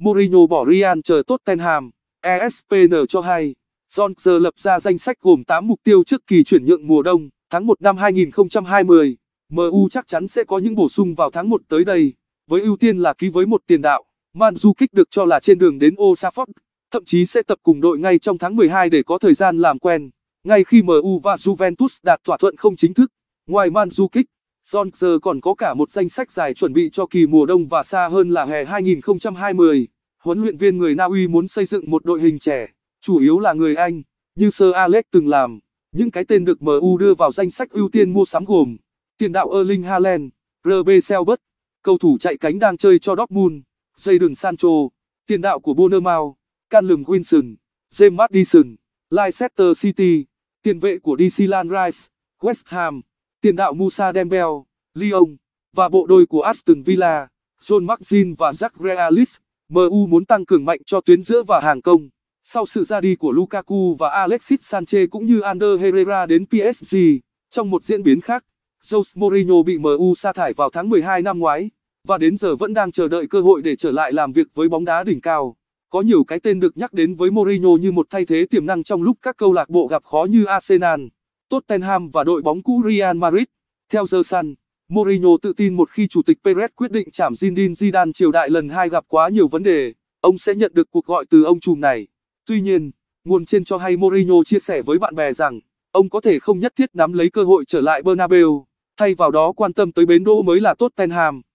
Mourinho bỏ Real chờ Tottenham, ESPN cho hay. Jones lập ra danh sách gồm 8 mục tiêu trước kỳ chuyển nhượng mùa đông, tháng 1 năm 2020. MU chắc chắn sẽ có những bổ sung vào tháng 1 tới đây, với ưu tiên là ký với một tiền đạo. Mandzukic được cho là trên đường đến Old Trafford, thậm chí sẽ tập cùng đội ngay trong tháng 12 để có thời gian làm quen, ngay khi MU và Juventus đạt thỏa thuận không chính thức. Ngoài Mandzukic, giờ còn có cả một danh sách dài chuẩn bị cho kỳ mùa đông và xa hơn là hè 2020. Huấn luyện viên người Na Uy muốn xây dựng một đội hình trẻ, chủ yếu là người Anh, như Sir Alex từng làm. Những cái tên được MU đưa vào danh sách ưu tiên mua sắm gồm tiền đạo Erling Haaland, RB Selbert, cầu thủ chạy cánh đang chơi cho Dortmund, Jadon Sancho, tiền đạo của Bournemouth, Callum Wilson, James Maddison, Leicester City, tiền vệ của DC Land Rice, West Ham. Tiền đạo Musa Dembele, Lyon và bộ đôi của Aston Villa, John McGinn và Jack Grealish, MU muốn tăng cường mạnh cho tuyến giữa và hàng công. Sau sự ra đi của Lukaku và Alexis Sanchez cũng như Ander Herrera đến PSG, trong một diễn biến khác, Jose Mourinho bị MU sa thải vào tháng 12 năm ngoái và đến giờ vẫn đang chờ đợi cơ hội để trở lại làm việc với bóng đá đỉnh cao. Có nhiều cái tên được nhắc đến với Mourinho như một thay thế tiềm năng trong lúc các câu lạc bộ gặp khó như Arsenal. Tottenham và đội bóng cũ Real Madrid. Theo The Sun, Mourinho tự tin một khi chủ tịch Perez quyết định chạm Zinedine Zidane triều đại lần hai gặp quá nhiều vấn đề, ông sẽ nhận được cuộc gọi từ ông trùm này. Tuy nhiên, nguồn trên cho hay Mourinho chia sẻ với bạn bè rằng ông có thể không nhất thiết nắm lấy cơ hội trở lại Bernabeu, thay vào đó quan tâm tới bến đỗ mới là Tottenham.